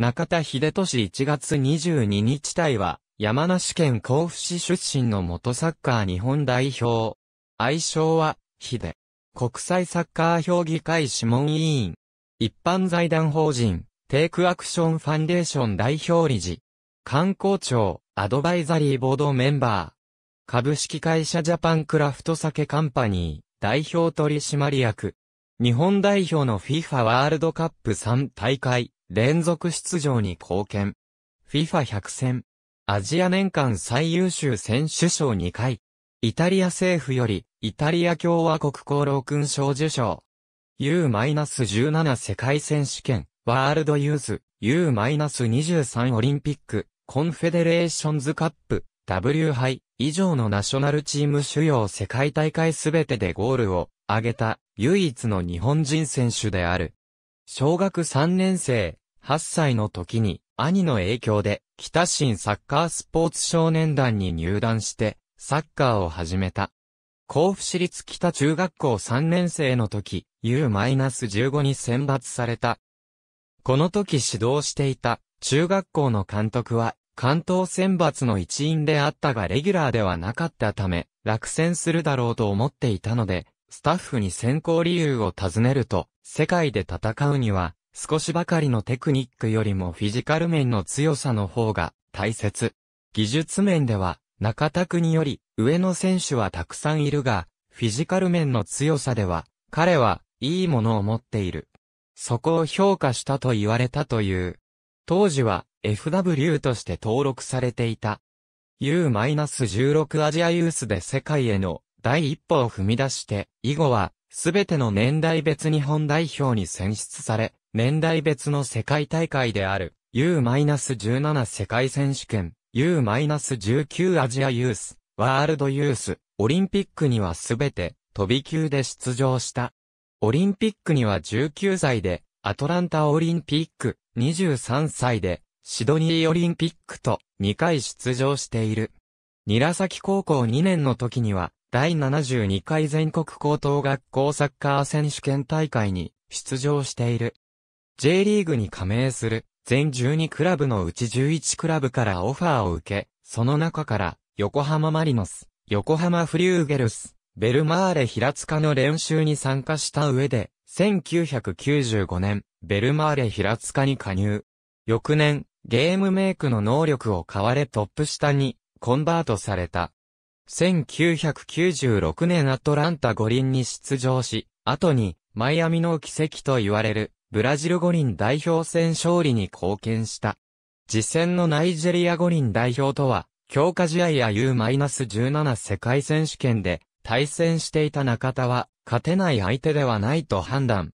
中田秀俊1月22日隊は、山梨県甲府市出身の元サッカー日本代表。愛称は、秀。国際サッカー評議会諮問委員。一般財団法人、テイクアクションファンデーション代表理事。観光庁、アドバイザリーボードメンバー。株式会社ジャパンクラフト酒カンパニー、代表取締役。日本代表の FIFA ワールドカップ3大会、連続出場に貢献。FIFA100 戦。アジア年間最優秀選手賞2回。イタリア政府より、イタリア共和国功労勲章受賞。U-17 世界選手権、ワールドユーズ、U-23 オリンピック、コンフェデレーションズカップ、W 杯以上のナショナルチーム主要世界大会すべてでゴールを挙げた唯一の日本人選手である。小学3年生、8歳の時に、兄の影響で、北新サッカースポーツ少年団に入団して、サッカーを始めた。甲府市立北中学校3年生の時、U-15 に選抜された。この時指導していた中学校の監督は関東選抜の一員であったがレギュラーではなかったため落選するだろうと思っていたのでスタッフに先行理由を尋ねると、世界で戦うには、少しばかりのテクニックよりもフィジカル面の強さの方が大切。技術面では、中田により上の選手はたくさんいるが、フィジカル面の強さでは、彼はいいものを持っている。そこを評価したと言われたという。当時は FW として登録されていた。U-16 アジアユースで世界への第一歩を踏み出して、以後は、すべての年代別日本代表に選出され、年代別の世界大会である U-17 世界選手権、U-19 アジアユース、ワールドユース、オリンピックにはすべて飛び級で出場した。オリンピックには19歳で、アトランタオリンピック、23歳で、シドニーオリンピックと2回出場している。韮崎高校2年の時には、第72回全国高等学校サッカー選手権大会に出場している。J リーグに加盟する全12クラブのうち11クラブからオファーを受け、その中から横浜マリノス、横浜フリューゲルス、ベルマーレ平塚の練習に参加した上で、1995年、ベルマーレ平塚に加入。翌年、ゲームメイクの能力を買われトップ下にコンバートされた。1996年アトランタ五輪に出場し、後にマイアミの奇跡と言われるブラジル五輪代表戦勝利に貢献した。次戦のナイジェリア五輪代表とは、強化試合や U-17 世界選手権で対戦していた中田は、勝てない相手ではないと判断。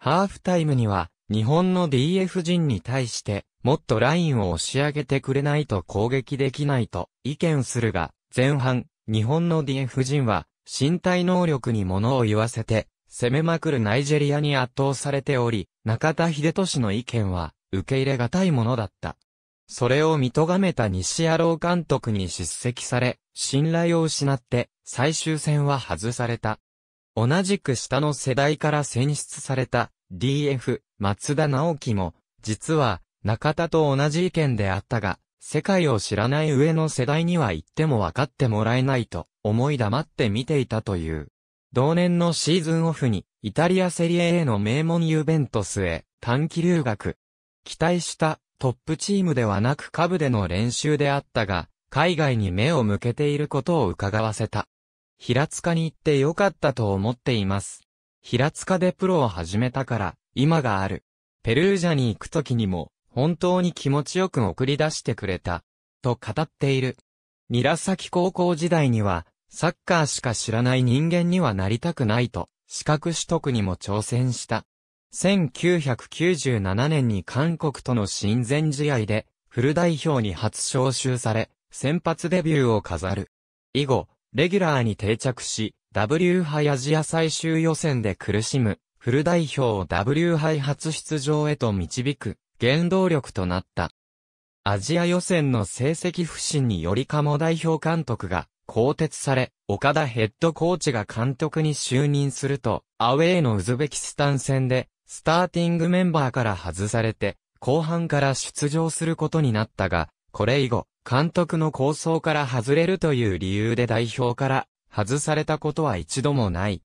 ハーフタイムには、日本の DF 陣に対して、もっとラインを押し上げてくれないと攻撃できないと意見するが、前半、日本のディエフ人は、身体能力に物を言わせて、攻めまくるナイジェリアに圧倒されており、中田秀俊の意見は、受け入れがたいものだった。それを見とがめた西野郎監督に叱責され、信頼を失って、最終戦は外された。同じく下の世代から選出された DF 松田直樹も、実は中田と同じ意見であったが、世界を知らない上の世代には言っても分かってもらえないと思い黙って見ていたという。同年のシーズンオフにイタリアセリエ A の名門ユベントスへ短期留学。期待したトップチームではなく下部での練習であったが、海外に目を向けていることを伺わせた。平塚に行ってよかったと思っています。平塚でプロを始めたから、今がある。ペルージャに行く時にも、本当に気持ちよく送り出してくれた、と語っている。サキ高校時代には、サッカーしか知らない人間にはなりたくないと、資格取得にも挑戦した。1997年に韓国との親善試合で、フル代表に初招集され、先発デビューを飾る。以後、レギュラーに定着し、W 杯アジア最終予選で苦しむ、フル代表を W 杯初出場へと導く、原動力となった。アジア予選の成績不振により鴨代表監督が更迭され、岡田ヘッドコーチが監督に就任すると、アウェーのウズベキスタン戦で、スターティングメンバーから外されて、後半から出場することになったが、これ以後、監督の構想から外れるという理由で代表から外されたことは一度もない。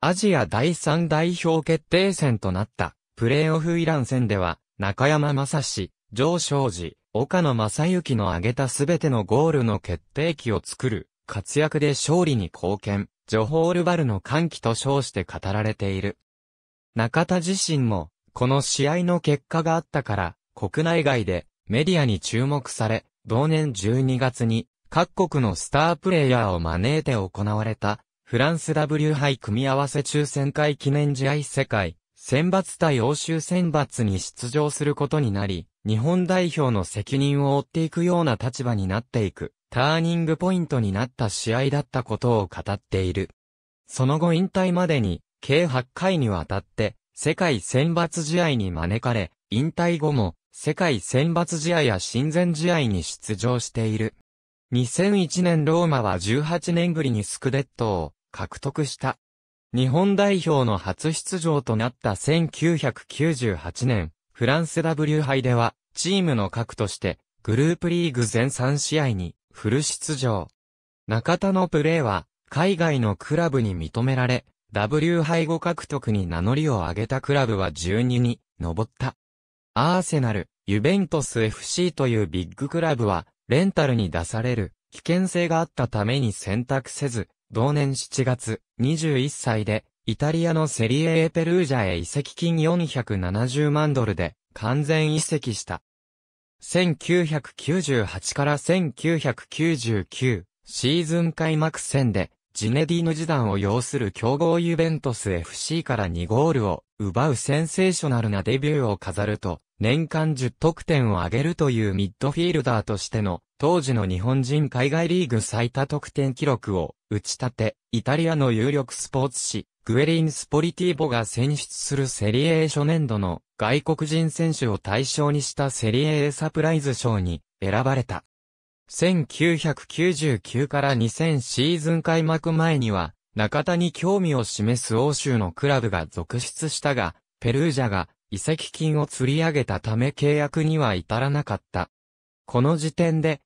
アジア第3代表決定戦となったプレーオフイラン戦では中山正史、上昇寺、岡野正幸の挙げたすべてのゴールの決定機を作る、活躍で勝利に貢献、ジョホールバルの歓喜と称して語られている。中田自身も、この試合の結果があったから、国内外でメディアに注目され、同年12月に各国のスタープレイヤーを招いて行われたフランス W 杯組み合わせ抽選会記念試合世界選抜対欧州選抜に出場することになり、日本代表の責任を負っていくような立場になっていく、ターニングポイントになった試合だったことを語っている。その後引退までに、計8回にわたって、世界選抜試合に招かれ、引退後も、世界選抜試合や親善試合に出場している。2001年ローマは18年ぶりにスクデットを獲得した。日本代表の初出場となった1998年、フランス W 杯では、チームの核として、グループリーグ全3試合に、フル出場。中田のプレーは、海外のクラブに認められ、W 杯後獲得に名乗りを上げたクラブは12に、上った。アーセナル、ユベントス FC というビッグクラブは、レンタルに出される危険性があったために選択せず、同年7月、21歳で、イタリアのセリエペルージャへ移籍金470万ドルで完全移籍した。1998から1999シーズン開幕戦でジネディーヌ時代を要する強豪ユベントス FC から2ゴールを奪うセンセーショナルなデビューを飾ると年間10得点を挙げるというミッドフィールダーとしての当時の日本人海外リーグ最多得点記録を打ち立て、イタリアの有力スポーツ紙、グエリンスポリティーボが選出するセリエー初年度の外国人選手を対象にしたセリエーサプライズ賞に選ばれた。1999から2000シーズン開幕前には、中田に興味を示す欧州のクラブが続出したが、ペルージャが遺跡金を釣り上げたため契約には至らなかった。この時点で、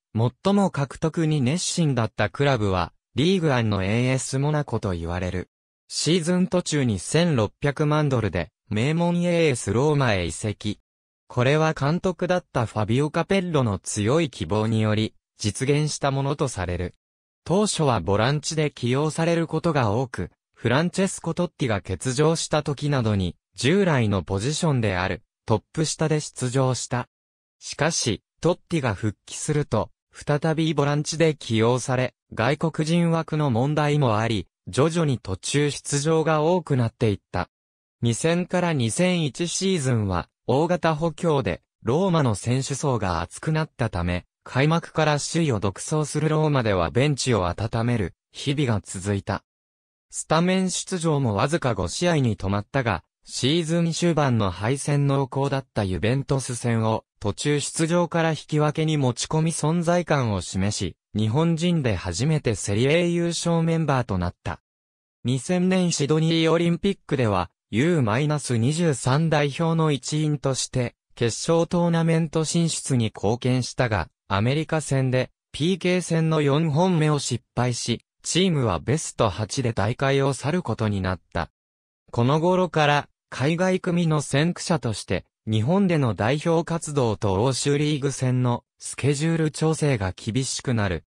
最も獲得に熱心だったクラブは、リーグアンの AS モナコと言われる。シーズン途中に1600万ドルで、名門 AS ローマへ移籍。これは監督だったファビオ・カペッロの強い希望により、実現したものとされる。当初はボランチで起用されることが多く、フランチェスコ・トッティが欠場した時などに、従来のポジションである、トップ下で出場した。しかし、トッティが復帰すると、再びボランチで起用され、外国人枠の問題もあり、徐々に途中出場が多くなっていった。2000から2001シーズンは、大型補強で、ローマの選手層が厚くなったため、開幕から首位を独走するローマではベンチを温める、日々が続いた。スタメン出場もわずか5試合に止まったが、シーズン終盤の敗戦濃厚だったユベントス戦を途中出場から引き分けに持ち込み存在感を示し、日本人で初めてセリエ優勝メンバーとなった。2000年シドニーオリンピックでは U-23 代表の一員として決勝トーナメント進出に貢献したが、アメリカ戦で PK 戦の4本目を失敗し、チームはベスト8で大会を去ることになった。この頃から海外組の先駆者として、日本での代表活動と欧州リーグ戦のスケジュール調整が厳しくなる。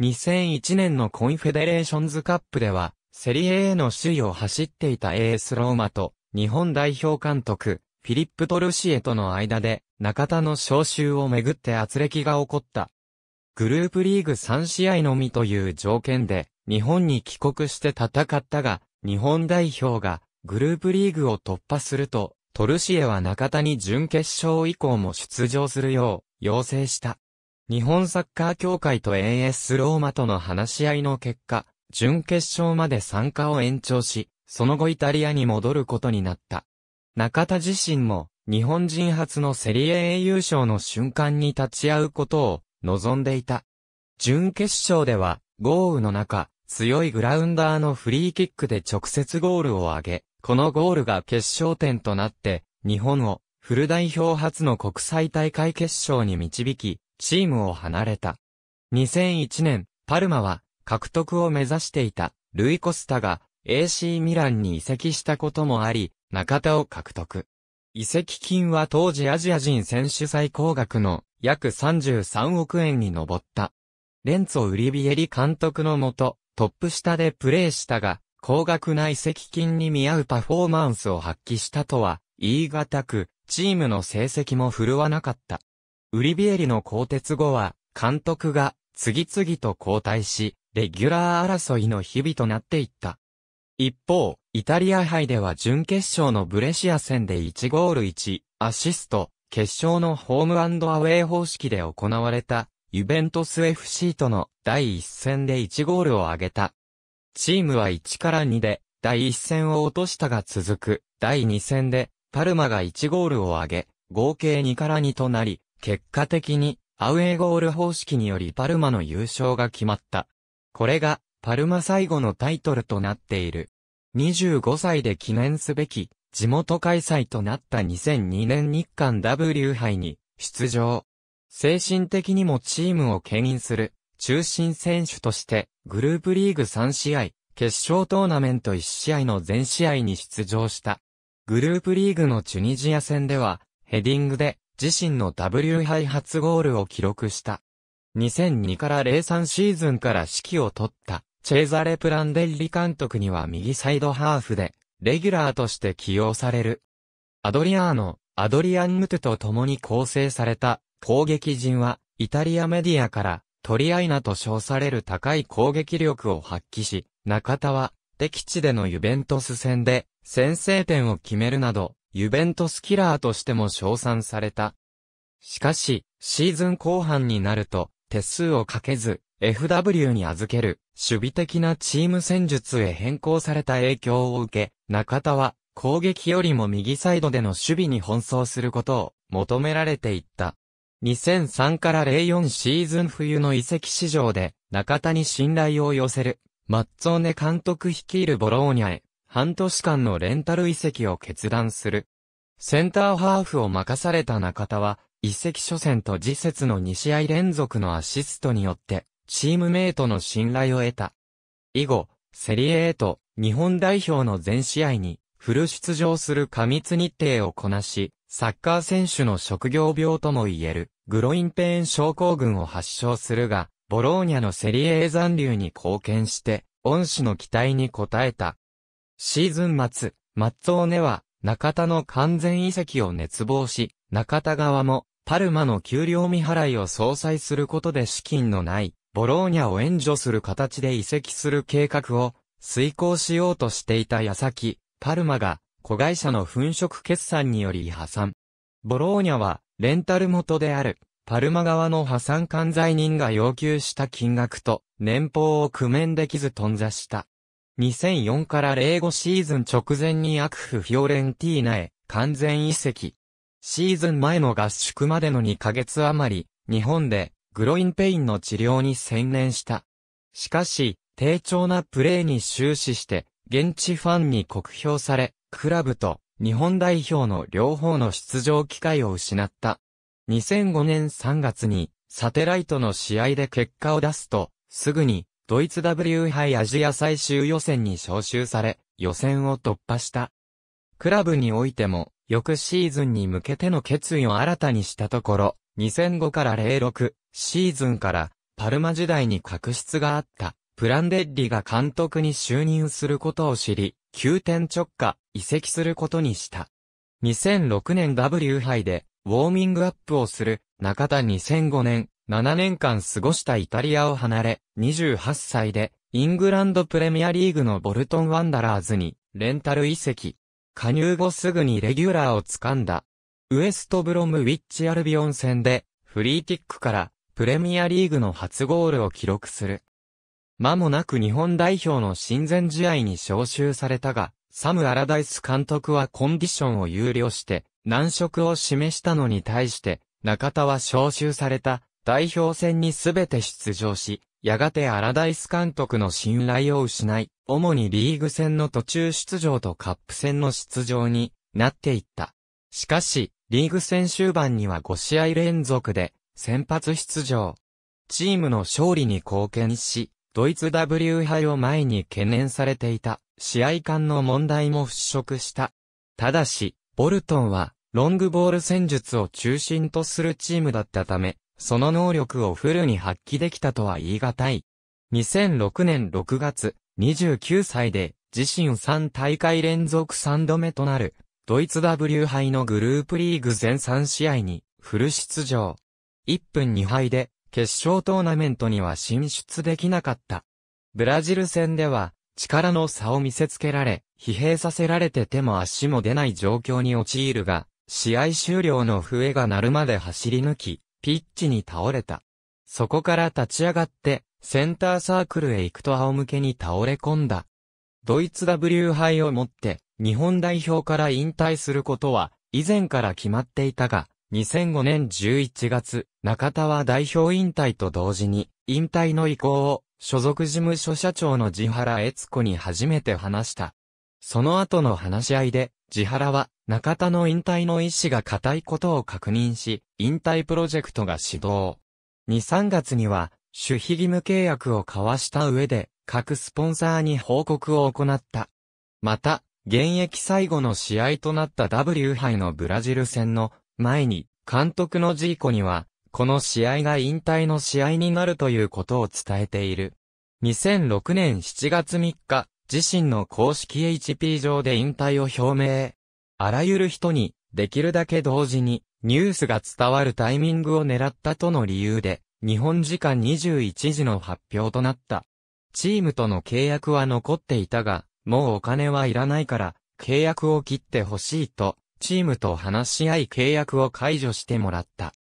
2001年のコンフェデレーションズカップでは、セリエへの首位を走っていた AS ローマと、日本代表監督、フィリップ・トルシエとの間で、中田の招集をめぐって圧力が起こった。グループリーグ3試合のみという条件で、日本に帰国して戦ったが、日本代表がグループリーグを突破すると、トルシエは中田に準決勝以降も出場するよう、要請した。日本サッカー協会と AS ローマとの話し合いの結果、準決勝まで参加を延長し、その後イタリアに戻ることになった。中田自身も、日本人初のセリエ A 優勝の瞬間に立ち会うことを望んでいた。準決勝では、豪雨の中、強いグラウンダーのフリーキックで直接ゴールを挙げ、このゴールが決勝点となって、日本をフル代表初の国際大会決勝に導き、チームを離れた。2001年、パルマは獲得を目指していたルイ・コスタが AC ミランに移籍したこともあり、中田を獲得。移籍金は当時アジア人選手最高額の約33億円に上った。レンツォ・ウリビエリ監督のもと、トップ下でプレーしたが、高額な移籍金に見合うパフォーマンスを発揮したとは言い難く、チームの成績も振るわなかった。ウリビエリの更迭後は、監督が次々と交代し、レギュラー争いの日々となっていった。一方、イタリア杯では準決勝のブレシア戦で1ゴール1、アシスト、決勝のホームアウェイ方式で行われた、ユベントス FC との第一戦で1ゴールを挙げた、チームは1から2で、第1戦を落としたが続く、第2戦で、パルマが1ゴールを挙げ、合計2から2となり、結果的に、アウェーゴール方式によりパルマの優勝が決まった。これが、パルマ最後のタイトルとなっている。25歳で記念すべき、地元開催となった2002年日韓 W 杯に出場。精神的にもチームを牽引する中心選手として、グループリーグ3試合、決勝トーナメント1試合の全試合に出場した。グループリーグのチュニジア戦では、ヘディングで自身の W 杯初ゴールを記録した。2002から03シーズンから指揮を取った、チェーザレ・プランデッリ監督には右サイドハーフで、レギュラーとして起用される。アドリアーノ、アドリアン・ムトと共に構成された攻撃陣は、イタリアメディアから、り合いなと称される高い攻撃力を発揮し、中田は敵地でのユベントス戦で先制点を決めるなど、ユベントスキラーとしても称賛された。しかし、シーズン後半になると、手数をかけず、FW に預ける、守備的なチーム戦術へ変更された影響を受け、中田は、攻撃よりも右サイドでの守備に奔走することを求められていった。2003から04シーズン冬の移籍市場で中田に信頼を寄せるマッツォーネ監督率いるボローニャへ半年間のレンタル移籍を決断する。センターハーフを任された中田は移籍初戦と次節の2試合連続のアシストによってチームメイトの信頼を得た。以後、セリエ A と日本代表の全試合にフル出場する過密日程をこなし、サッカー選手の職業病とも言える。グロインペーン症候群を発症するが、ボローニャのセリエー残留に貢献して、恩師の期待に応えた。シーズン末、マッツォーネは、中田の完全移籍を熱望し、中田側も、パルマの給料未払いを相殺することで資金のない、ボローニャを援助する形で移籍する計画を、遂行しようとしていた矢先、パルマが、子会社の粉飾決算により破産。ボローニャは、レンタル元である、パルマ側の破産管財人が要求した金額と、年俸を工面できず頓挫した。2004から05シーズン直前に悪クフ・フィオレンティーナへ、完全移籍。シーズン前の合宿までの2ヶ月余り、日本で、グロインペインの治療に専念した。しかし、低調なプレーに終始して、現地ファンに酷評され、クラブと日本代表の両方の出場機会を失った。2005年3月にサテライトの試合で結果を出すと、すぐにドイツ W 杯アジア最終予選に招集され、予選を突破した。クラブにおいても、翌シーズンに向けての決意を新たにしたところ、2005から06シーズンからパルマ時代に確執があったプランデッリが監督に就任することを知り、急転直下、移籍することにした。2006年 W 杯で、ウォーミングアップをする、中田2005年、7年間過ごしたイタリアを離れ、28歳で、イングランドプレミアリーグのボルトンワンダラーズに、レンタル移籍。加入後すぐにレギュラーを掴んだ。ウエストブロムウィッチアルビオン戦で、フリーティックから、プレミアリーグの初ゴールを記録する。間もなく日本代表の親善試合に招集されたが、サム・アラダイス監督はコンディションを有料して、難色を示したのに対して、中田は招集された代表戦に全て出場し、やがてアラダイス監督の信頼を失い、主にリーグ戦の途中出場とカップ戦の出場になっていった。しかし、リーグ戦終盤には5試合連続で先発出場。チームの勝利に貢献し、ドイツ W 杯を前に懸念されていた、試合間の問題も払拭した。ただし、ボルトンは、ロングボール戦術を中心とするチームだったため、その能力をフルに発揮できたとは言い難い。2006年6月、29歳で、自身3大会連続3度目となる、ドイツ W 杯のグループリーグ全3試合に、フル出場。1分2敗で、決勝トーナメントには進出できなかった。ブラジル戦では、力の差を見せつけられ、疲弊させられて手も足も出ない状況に陥るが、試合終了の笛が鳴るまで走り抜き、ピッチに倒れた。そこから立ち上がって、センターサークルへ行くと仰向けに倒れ込んだ。ドイツ W 杯をもって、日本代表から引退することは、以前から決まっていたが、2005年11月、中田は代表引退と同時に、引退の意向を、所属事務所社長の地原悦子に初めて話した。その後の話し合いで、地原は、中田の引退の意思が固いことを確認し、引退プロジェクトが始動。2、3月には、守秘義務契約を交わした上で、各スポンサーに報告を行った。また、現役最後の試合となった W 杯のブラジル戦の前に、監督のジーコには、この試合が引退の試合になるということを伝えている。2006年7月3日、自身の公式 HP 上で引退を表明。あらゆる人に、できるだけ同時に、ニュースが伝わるタイミングを狙ったとの理由で、日本時間21時の発表となった。チームとの契約は残っていたが、もうお金はいらないから、契約を切ってほしいと、チームと話し合い契約を解除してもらった。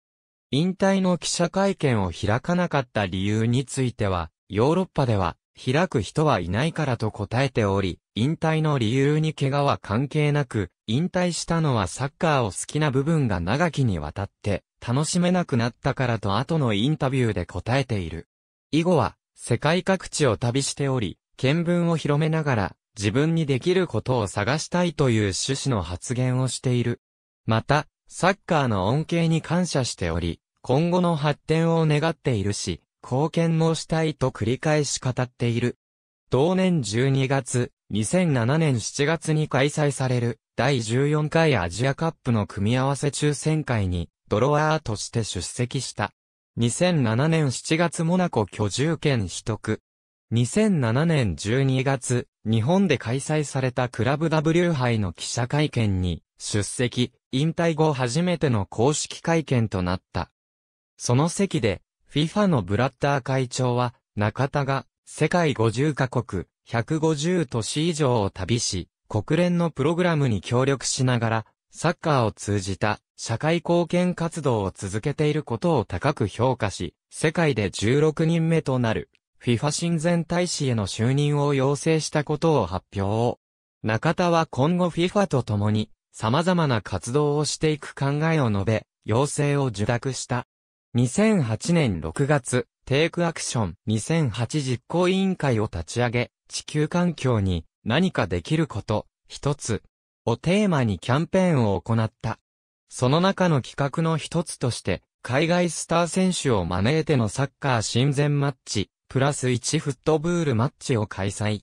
引退の記者会見を開かなかった理由については、ヨーロッパでは、開く人はいないからと答えており、引退の理由に怪我は関係なく、引退したのはサッカーを好きな部分が長きにわたって、楽しめなくなったからと後のインタビューで答えている。以後は、世界各地を旅しており、見聞を広めながら、自分にできることを探したいという趣旨の発言をしている。また、サッカーの恩恵に感謝しており、今後の発展を願っているし、貢献もしたいと繰り返し語っている。同年12月、2007年7月に開催される第14回アジアカップの組み合わせ抽選会にドロワーとして出席した。2007年7月モナコ居住権取得。2007年12月、日本で開催されたクラブ W 杯の記者会見に出席、引退後初めての公式会見となった。その席で、FIFA のブラッター会長は、中田が、世界50カ国、150都市以上を旅し、国連のプログラムに協力しながら、サッカーを通じた社会貢献活動を続けていることを高く評価し、世界で16人目となる FIFA 親善大使への就任を要請したことを発表。中田は今後 FIFA と共に様々な活動をしていく考えを述べ、要請を受諾した。2008年6月、テイクアクション2008実行委員会を立ち上げ、地球環境に何かできること、一つ、をテーマにキャンペーンを行った。その中の企画の一つとして、海外スター選手を招いてのサッカー親善マッチ、プラス1フットブールマッチを開催。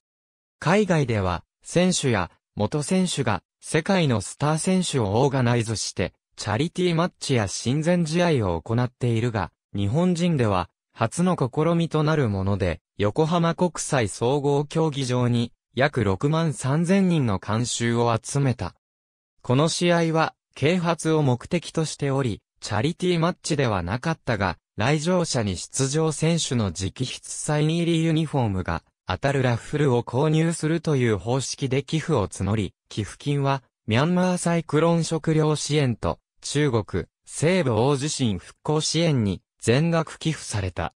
海外では、選手や元選手が世界のスター選手をオーガナイズして、チャリティーマッチや親善試合を行っているが、日本人では初の試みとなるもので、横浜国際総合競技場に約6万3000人の監修を集めた。この試合は、啓発を目的としており、チャリティーマッチではなかったが、来場者に出場選手の直筆サイン入りユニフォームが当たるラッフルを購入するという方式で寄付を募り、寄付金はミャンマーサイクロン食料支援と中国西部大地震復興支援に全額寄付された。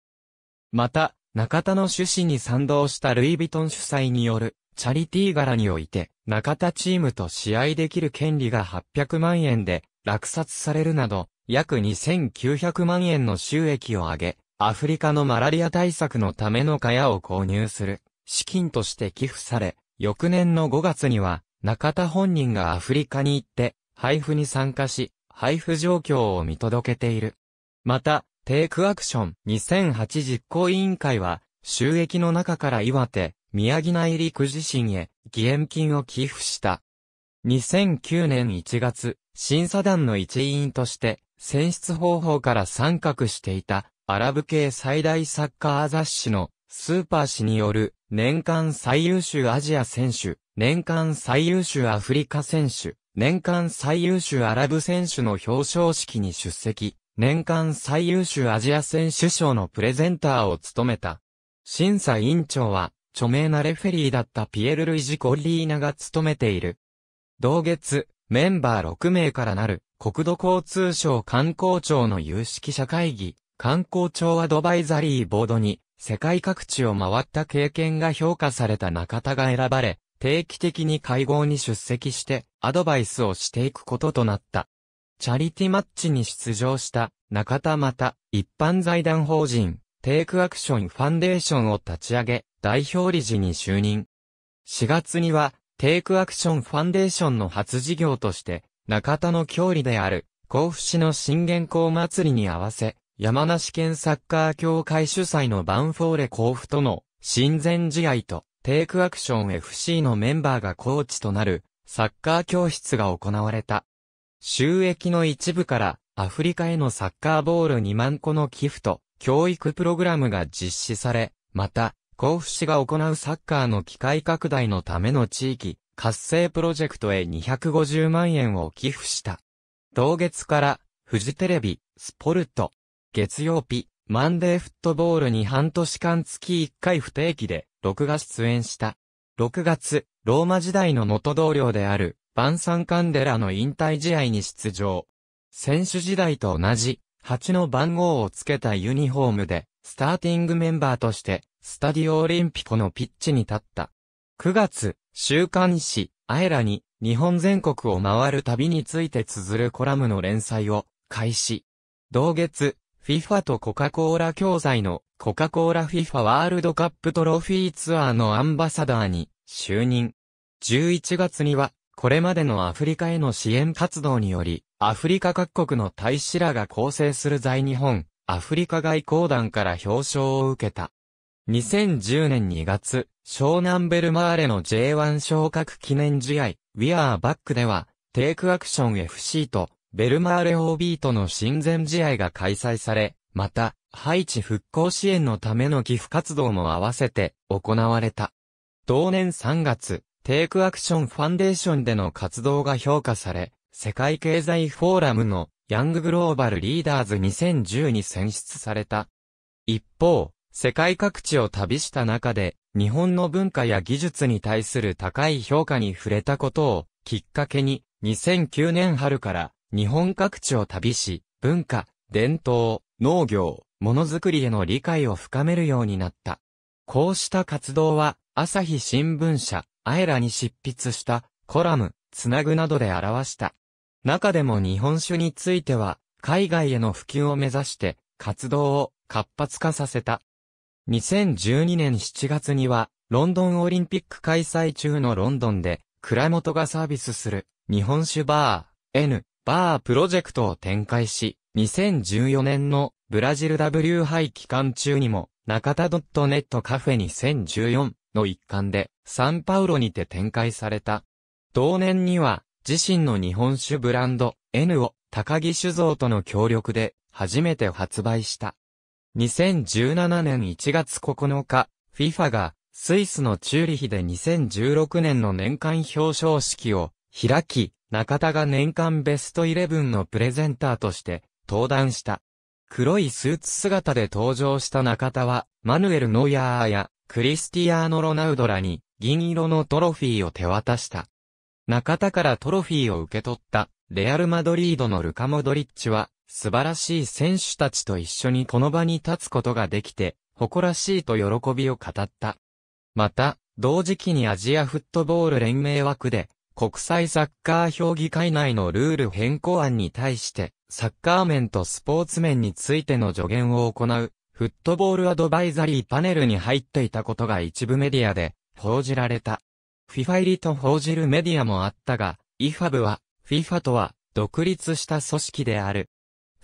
また、中田の趣旨に賛同したルイ・ヴィトン主催によるチャリティー柄において、中田チームと試合できる権利が800万円で落札されるなど、約2900万円の収益を上げ、アフリカのマラリア対策のための蚊帳を購入する資金として寄付され、翌年の5月には中田本人がアフリカに行って配布に参加し、配布状況を見届けている。また、テイクアクション2008実行委員会は、収益の中から岩手、宮城内陸地震へ義援金を寄付した。2009年1月、審査団の一員として、選出方法から参画していたアラブ系最大サッカー雑誌のスーパー誌による年間最優秀アジア選手、年間最優秀アフリカ選手、年間最優秀アラブ選手の表彰式に出席、年間最優秀アジア選手賞のプレゼンターを務めた。審査委員長は著名なレフェリーだったピエル・ルイジ・コリーナが務めている。同月、メンバー6名からなる国土交通省観光庁の有識者会議、観光庁アドバイザリーボードに、世界各地を回った経験が評価された中田が選ばれ、定期的に会合に出席して、アドバイスをしていくこととなった。チャリティマッチに出場した中田また、一般財団法人、テイクアクションファンデーションを立ち上げ、代表理事に就任。4月には、テイクアクションファンデーションの初事業として、中田の郷里である、甲府市の新元校祭りに合わせ、山梨県サッカー協会主催のバンフォーレ甲府との親善試合と、テイクアクション FC のメンバーがコーチとなる、サッカー教室が行われた。収益の一部から、アフリカへのサッカーボール2万個の寄付と、教育プログラムが実施され、また、甲府市が行うサッカーの機会拡大のための地域、活性プロジェクトへ250万円を寄付した。同月から、フジテレビ、スポルト、月曜日、マンデーフットボールに半年間月1回不定期で、録画出演した。6月、ローマ時代の元同僚である、バンサンカンデラの引退試合に出場。選手時代と同じ、8の番号をつけたユニフォームで、スターティングメンバーとして、スタディオオリンピコのピッチに立った。9月、週刊誌、アエラに、日本全国を回る旅について綴るコラムの連載を、開始。同月、FIFA とコカ・コーラ共材の、コカ・コーラ FIFA ワールドカップトロフィーツアーのアンバサダーに、就任。11月には、これまでのアフリカへの支援活動により、アフリカ各国の大使らが構成する在日本、アフリカ外交団から表彰を受けた。2010年2月、湘南ベルマーレの J1 昇格記念試合、We Are Back では、テイクアクション FC と、ベルマーレ OB との親善試合が開催され、また、ハイチ復興支援のための寄付活動も合わせて行われた。同年3月、テイクアクションファンデーションでの活動が評価され、世界経済フォーラムのヤンググローバルリーダーズ2010に選出された。一方、世界各地を旅した中で、日本の文化や技術に対する高い評価に触れたことをきっかけに、2009年春から日本各地を旅し、文化、伝統、農業、ものづくりへの理解を深めるようになった。こうした活動は、朝日新聞社、あえらに執筆したコラム、つなぐなどで表した。中でも日本酒については、海外への普及を目指して、活動を活発化させた。2012年7月には、ロンドンオリンピック開催中のロンドンで、倉本がサービスする、日本酒バー、N、バープロジェクトを展開し、2014年のブラジル W 杯期間中にも、中田 .net カフェ2014の一環で、サンパウロにて展開された。同年には、自身の日本酒ブランド、N を、高木酒造との協力で、初めて発売した。2017年1月9日、FIFA がスイスのチューリヒで2016年の年間表彰式を開き、中田が年間ベストイレブンのプレゼンターとして登壇した。黒いスーツ姿で登場した中田は、マヌエル・ノイヤーやクリスティアーノ・ロナウドらに銀色のトロフィーを手渡した。中田からトロフィーを受け取った、レアル・マドリードのルカ・モドリッチは、素晴らしい選手たちと一緒にこの場に立つことができて、誇らしいと喜びを語った。また、同時期にアジアフットボール連盟枠で、国際サッカー評議会内のルール変更案に対して、サッカー面とスポーツ面についての助言を行う、フットボールアドバイザリーパネルに入っていたことが一部メディアで報じられた。FIFA 入りと報じるメディアもあったが、IFAB は、FIFA とは独立した組織である。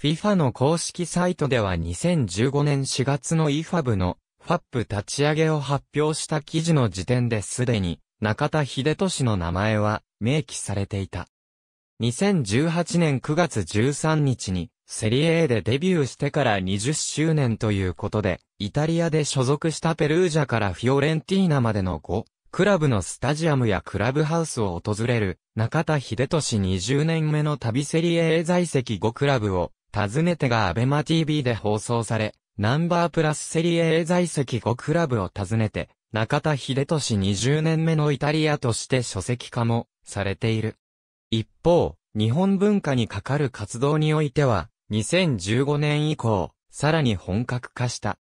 FIFA の公式サイトでは2015年4月の IFAB の FAP 立ち上げを発表した記事の時点ですでに中田秀俊の名前は明記されていた。2018年9月13日にセリエ A でデビューしてから20周年ということで、イタリアで所属したペルージャからフィオレンティーナまでの5、クラブのスタジアムやクラブハウスを訪れる、中田秀俊20年目の旅セリエ A 在籍5クラブを尋ねてがアベマ TV で放送され、ナンバープラスセリエ A 在籍5クラブを訪ねて、中田秀俊20年目のイタリアとして書籍化もされている。一方、日本文化にかかる活動においては、2015年以降、さらに本格化した。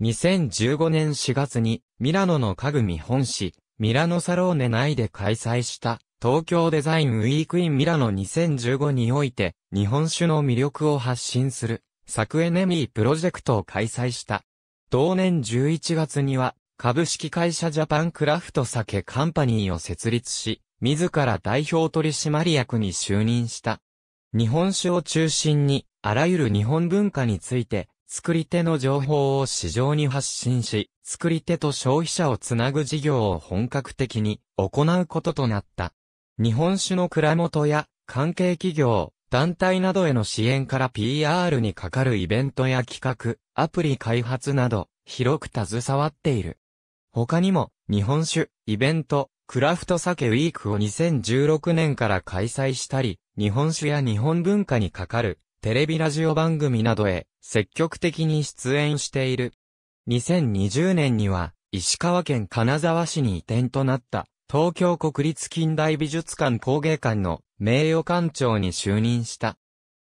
2015年4月に、ミラノの家具見本誌、ミラノサローネ内で開催した東京デザインウィークインミラノ2015において、日本酒の魅力を発信する、作エネミープロジェクトを開催した。同年11月には、株式会社ジャパンクラフト酒カンパニーを設立し、自ら代表取締役に就任した。日本酒を中心に、あらゆる日本文化について、作り手の情報を市場に発信し、作り手と消費者をつなぐ事業を本格的に行うこととなった。日本酒の蔵元や関係企業、団体などへの支援から PR にかかるイベントや企画、アプリ開発など、広く携わっている。他にも、日本酒、イベント、クラフト酒ウィークを2016年から開催したり、日本酒や日本文化にかかる、テレビラジオ番組などへ、積極的に出演している。2020年には、石川県金沢市に移転となった、東京国立近代美術館工芸館の名誉館長に就任した。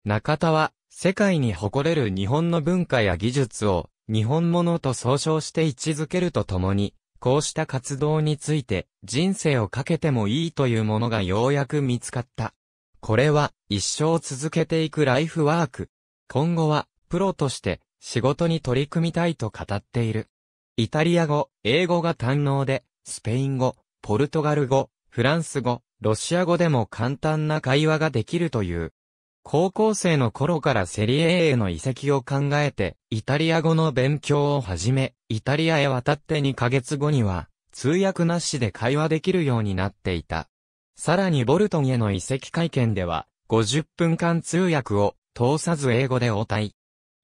中田は、世界に誇れる日本の文化や技術を、日本ものと総称して位置づけるとともに、こうした活動について、人生をかけてもいいというものがようやく見つかった。これは、一生続けていくライフワーク。今後は、プロとして、仕事に取り組みたいと語っている。イタリア語、英語が堪能で、スペイン語、ポルトガル語、フランス語、ロシア語でも簡単な会話ができるという。高校生の頃からセリエ A への移籍を考えて、イタリア語の勉強を始め、イタリアへ渡って2ヶ月後には、通訳なしで会話できるようになっていた。さらにボルトンへの移籍会見では、50分間通訳を通さず英語で応対。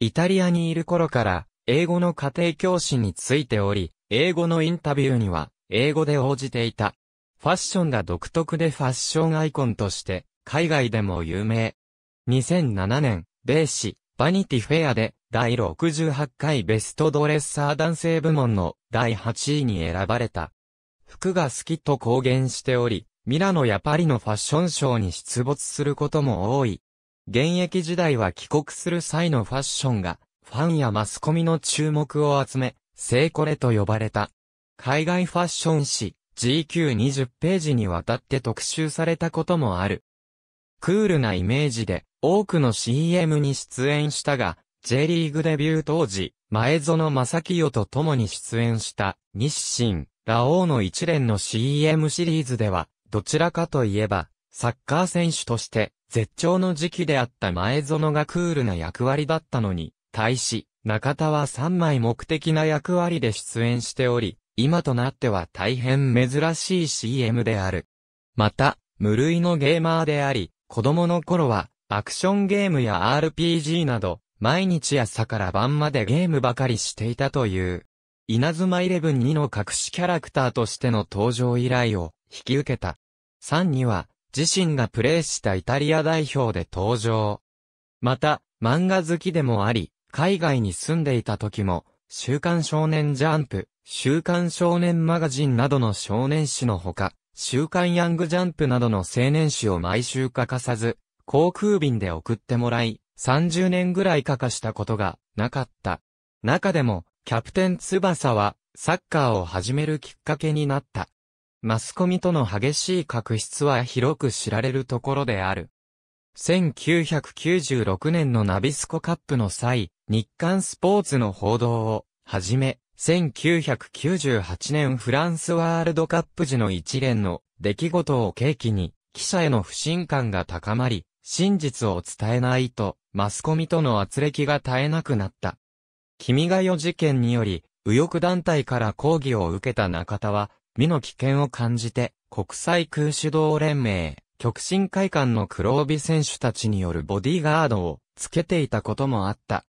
イタリアにいる頃から、英語の家庭教師についており、英語のインタビューには、英語で応じていた。ファッションが独特でファッションアイコンとして、海外でも有名。2007年、米紙、バニティフェアで、第68回ベストドレッサー男性部門の第8位に選ばれた。服が好きと公言しており、ミラノやパリのファッションショーに出没することも多い。現役時代は帰国する際のファッションが、ファンやマスコミの注目を集め、聖コレと呼ばれた。海外ファッション誌 GQ20 ページにわたって特集されたこともある。クールなイメージで多くの CM に出演したが、J リーグデビュー当時、前園正清と共に出演した日清、ラオウの一連の CM シリーズでは、どちらかといえば、サッカー選手として絶頂の時期であった前園がクールな役割だったのに、対し、中田は3枚目的な役割で出演しており、今となっては大変珍しい CM である。また、無類のゲーマーであり、子供の頃は、アクションゲームや RPG など、毎日朝から晩までゲームばかりしていたという。稲妻イレブン2の隠しキャラクターとしての登場依頼を引き受けた。3には、自身がプレイしたイタリア代表で登場。また、漫画好きでもあり、海外に住んでいた時も、週刊少年ジャンプ、週刊少年マガジンなどの少年誌のほか、週刊ヤングジャンプなどの青年誌を毎週欠かさず、航空便で送ってもらい、30年ぐらい欠かしたことがなかった。中でも、キャプテン翼は、サッカーを始めるきっかけになった。マスコミとの激しい確執は広く知られるところである。1996年のナビスコカップの際、日刊スポーツの報道を、はじめ、1998年フランスワールドカップ時の一連の出来事を契機に、記者への不信感が高まり、真実を伝えないと、マスコミとの圧力が絶えなくなった。君が代事件により、右翼団体から抗議を受けた中田は、身の危険を感じて、国際空手道連盟、極真会館の黒帯選手たちによるボディーガードをつけていたこともあった。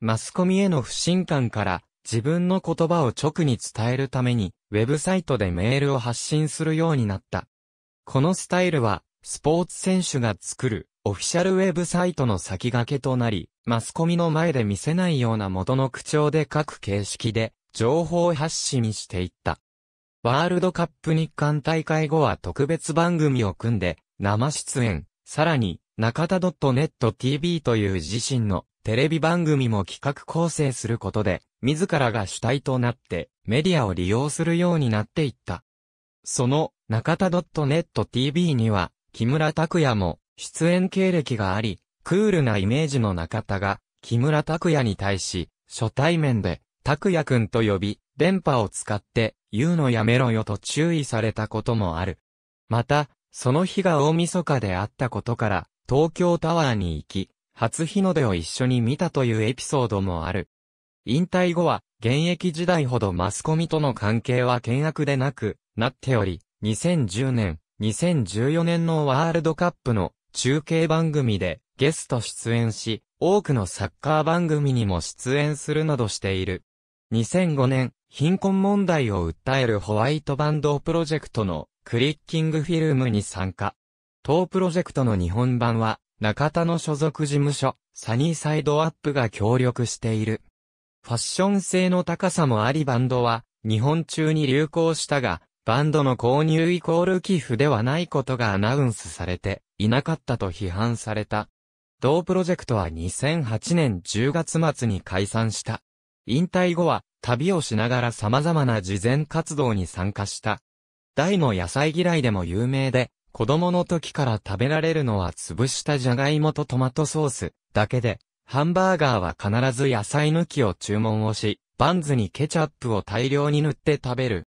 マスコミへの不信感から、自分の言葉を直に伝えるために、ウェブサイトでメールを発信するようになった。このスタイルは、スポーツ選手が作る、オフィシャルウェブサイトの先駆けとなり、マスコミの前で見せないような元の口調で各形式で、情報発信していった。ワールドカップ日韓大会後は特別番組を組んで、生出演、さらに、中田 .net TV という自身のテレビ番組も企画構成することで、自らが主体となってメディアを利用するようになっていった。その中田 .net.tv には木村拓哉も出演経歴があり、クールなイメージの中田が木村拓哉に対し初対面で拓哉くんと呼び、電波を使って言うのやめろよと注意されたこともある。また、その日が大晦日であったことから東京タワーに行き、初日の出を一緒に見たというエピソードもある。引退後は、現役時代ほどマスコミとの関係は険悪でなく、なっており、2010年、2014年のワールドカップの中継番組でゲスト出演し、多くのサッカー番組にも出演するなどしている。2005年、貧困問題を訴えるホワイトバンドプロジェクトのクリッキングフィルムに参加。当プロジェクトの日本版は中田の所属事務所、サニーサイドアップが協力している。ファッション性の高さもありバンドは、日本中に流行したが、バンドの購入イコール寄付ではないことがアナウンスされていなかったと批判された。同プロジェクトは2008年10月末に解散した。引退後は旅をしながら様々な事前活動に参加した。大の野菜嫌いでも有名で、子供の時から食べられるのは潰したじゃがいもとトマトソースだけで、ハンバーガーは必ず野菜抜きを注文をし、バンズにケチャップを大量に塗って食べる。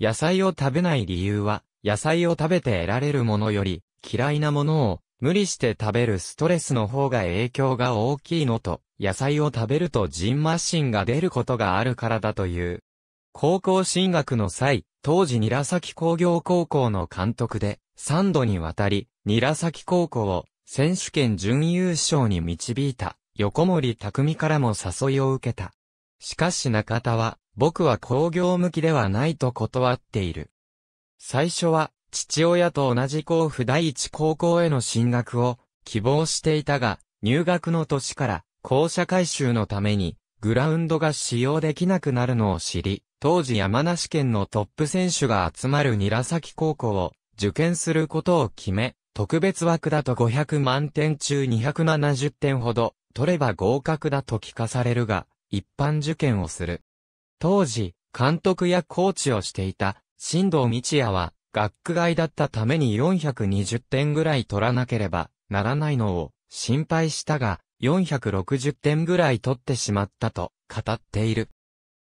野菜を食べない理由は、野菜を食べて得られるものより、嫌いなものを無理して食べるストレスの方が影響が大きいのと、野菜を食べるとジンマシンが出ることがあるからだという。高校進学の際、当時韮崎工業高校の監督で、3度にわたり、韮崎高校を選手権準優勝に導いた横森匠からも誘いを受けた。しかし中田は、僕は工業向きではないと断っている。最初は、父親と同じ甲府第一高校への進学を希望していたが、入学の年から校舎改修のためにグラウンドが使用できなくなるのを知り、当時山梨県のトップ選手が集まる韮崎高校を受験することを決め、特別枠だと500万点中270点ほど、取れば合格だと聞かされるが、一般受験をする。当時、監督やコーチをしていた、新藤道也は、学区外だったために420点ぐらい取らなければならないのを心配したが、460点ぐらい取ってしまったと語っている。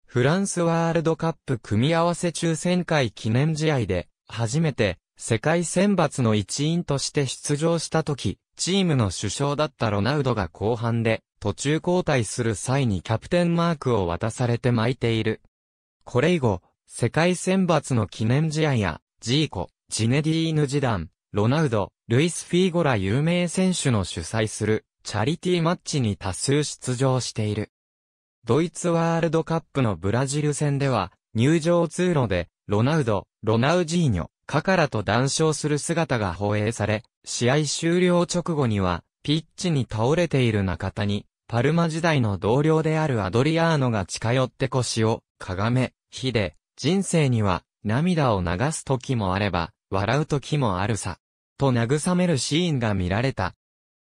フランスワールドカップ組み合わせ抽選会記念試合で初めて世界選抜の一員として出場した時、チームの首相だったロナウドが後半で、途中交代する際にキャプテンマークを渡されて巻いている。これ以後、世界選抜の記念試合や、ジーコ、ジネディーヌ・ジダン、ロナウド、ルイス・フィーゴら有名選手の主催する、チャリティーマッチに多数出場している。ドイツワールドカップのブラジル戦では、入場通路で、ロナウド、ロナウジーニョ、カカラと談笑する姿が放映され、試合終了直後には、ピッチに倒れている中田に、パルマ時代の同僚であるアドリアーノが近寄って腰を、かがめ、火で、人生には、涙を流す時もあれば、笑う時もあるさ、と慰めるシーンが見られた。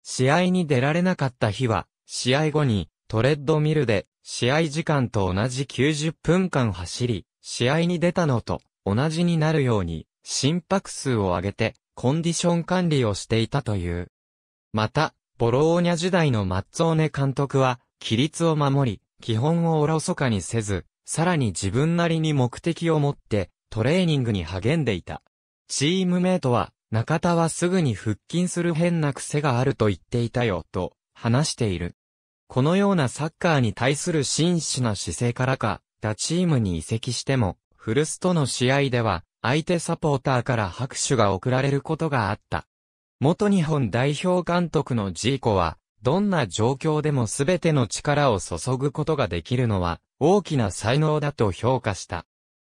試合に出られなかった日は、試合後に、トレッドミルで、試合時間と同じ90分間走り、試合に出たのと同じになるように、心拍数を上げて、コンディション管理をしていたという。また、ボローニャ時代のマッツォーネ監督は、規律を守り、基本をおろそかにせず、さらに自分なりに目的を持って、トレーニングに励んでいた。チームメイトは、中田はすぐに腹筋する変な癖があると言っていたよ、と、話している。このようなサッカーに対する真摯な姿勢からか、他チームに移籍しても、古巣との試合では、相手サポーターから拍手が送られることがあった。元日本代表監督のジーコは、どんな状況でも全ての力を注ぐことができるのは、大きな才能だと評価した。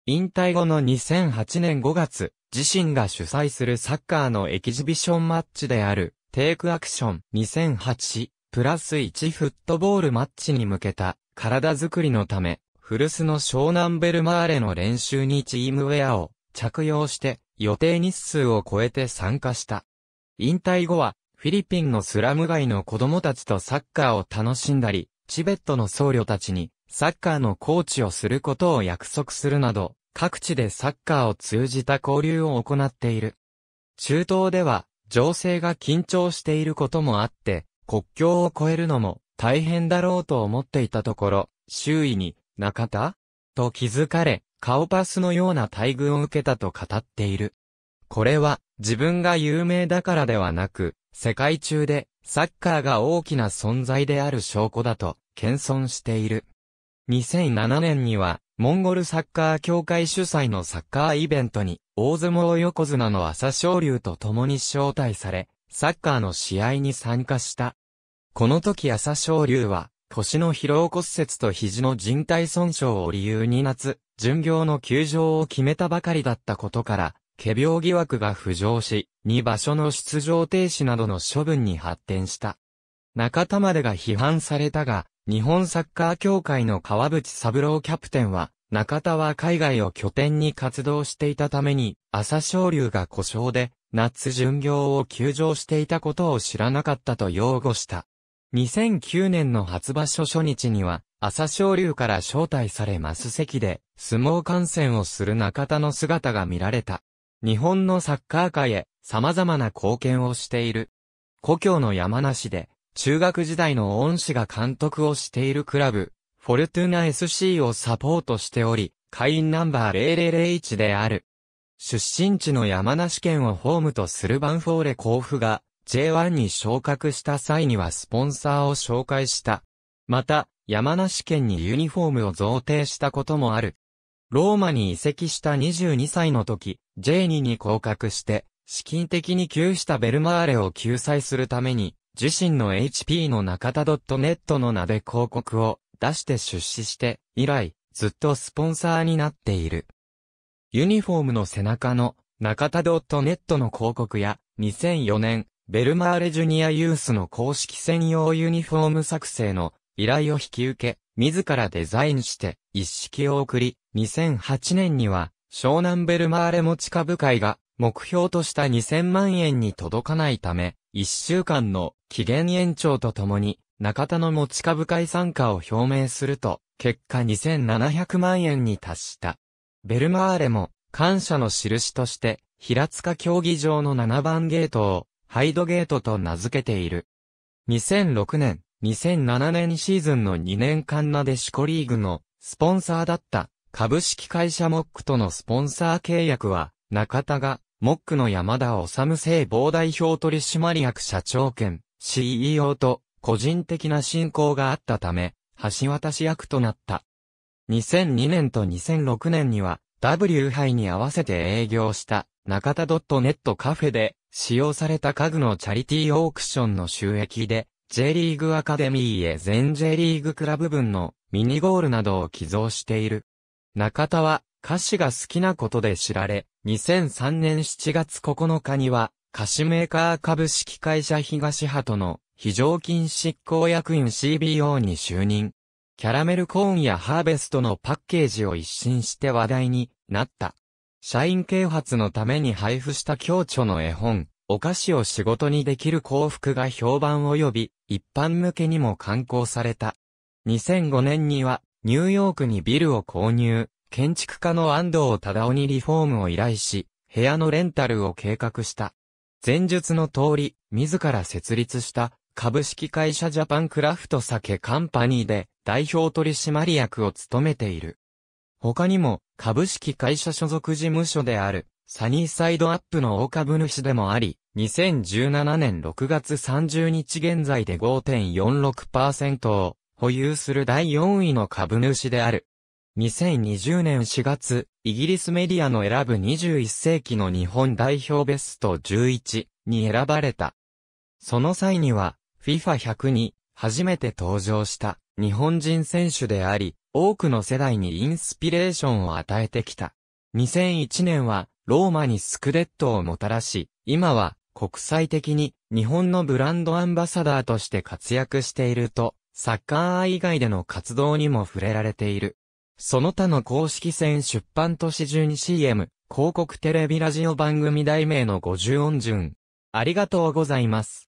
引退後の2008年5月、自身が主催するサッカーのエキシビションマッチである、テイクアクション2008プラス1フットボールマッチに向けた体づくりのため、古巣の湘南ベルマーレの練習にチームウェアを着用して予定日数を超えて参加した。引退後は、フィリピンのスラム街の子供たちとサッカーを楽しんだり、チベットの僧侶たちにサッカーのコーチをすることを約束するなど、各地でサッカーを通じた交流を行っている。中東では、情勢が緊張していることもあって、国境を越えるのも大変だろうと思っていたところ、周囲に、中田と気づかれ、カオパスのような待遇を受けたと語っている。これは自分が有名だからではなく、世界中でサッカーが大きな存在である証拠だと謙遜している。2007年にはモンゴルサッカー協会主催のサッカーイベントに大相撲横綱の朝青龍と共に招待され、サッカーの試合に参加した。この時朝青龍は腰の疲労骨折と肘の人帯損傷を理由に夏、巡業の休場を決めたばかりだったことから、仮病疑惑が浮上し、2場所の出場停止などの処分に発展した。中田までが批判されたが、日本サッカー協会の川淵三郎キャプテンは、中田は海外を拠点に活動していたために、朝昇龍が故障で、夏巡業を休場していたことを知らなかったと擁護した。2009年の初場所初日には、朝青龍から招待されます席で、相撲観戦をする中田の姿が見られた。日本のサッカー界へ様々な貢献をしている。故郷の山梨で、中学時代の恩師が監督をしているクラブ、フォルトゥナ SC をサポートしており、会員ナンバー0001である。出身地の山梨県をホームとするバンフォーレ甲府が J1 に昇格した際にはスポンサーを紹介した。また、山梨県にユニフォームを贈呈したこともある。ローマに移籍した22歳の時、J2 に降格して、資金的に窮したベルマーレを救済するために、自身の HP の中田 .net の名で広告を出して出資して、以来、ずっとスポンサーになっている。ユニフォームの背中の中田 .net の広告や、2004年、ベルマーレジュニアユースの公式専用ユニフォーム作成の依頼を引き受け、自らデザインして、一式を送り、2008年には、湘南ベルマーレ持ち株会が、目標とした2000万円に届かないため、1週間の期限延長とともに、中田の持ち株会参加を表明すると、結果2700万円に達した。ベルマーレも、感謝の印として、平塚競技場の7番ゲートを、ハイドゲートと名付けている。2006年、2007年シーズンの2年間なでしこリーグのスポンサーだった株式会社モックとのスポンサー契約は中田がモックの山田治聖防代表取締役社長兼 CEO と個人的な進行があったため橋渡し役となった。2002年と2006年には W 杯に合わせて営業した中田 .net カフェで使用された家具のチャリティーオークションの収益で J リーグアカデミーへ全 J リーグクラブ分のミニゴールなどを寄贈している。中田は歌詞が好きなことで知られ、2003年7月9日には、菓子メーカー株式会社東派との非常勤執行役員 CBO に就任。キャラメルコーンやハーベストのパッケージを一新して話題になった。社員啓発のために配布した共著の絵本、お菓子を仕事にできる幸福が評判を呼び、一般向けにも刊行された。2005年には、ニューヨークにビルを購入、建築家の安藤忠夫にリフォームを依頼し、部屋のレンタルを計画した。前述の通り、自ら設立した株式会社ジャパンクラフト酒カンパニーで代表取締役を務めている。他にも株式会社所属事務所であるサニーサイドアップの大株主でもあり、2017年6月30日現在で5.46%を保有する第4位の株主である。2020年4月、イギリスメディアの選ぶ21世紀の日本代表ベスト11に選ばれた。その際には、FIFA100 に初めて登場した日本人選手であり、多くの世代にインスピレーションを与えてきた。2001年はローマにスクレットをもたらし、今は国際的に日本のブランドアンバサダーとして活躍していると、サッカー以外での活動にも触れられている。その他の公式戦出版都市順 CM、広告テレビラジオ番組題名の50音順。ありがとうございます。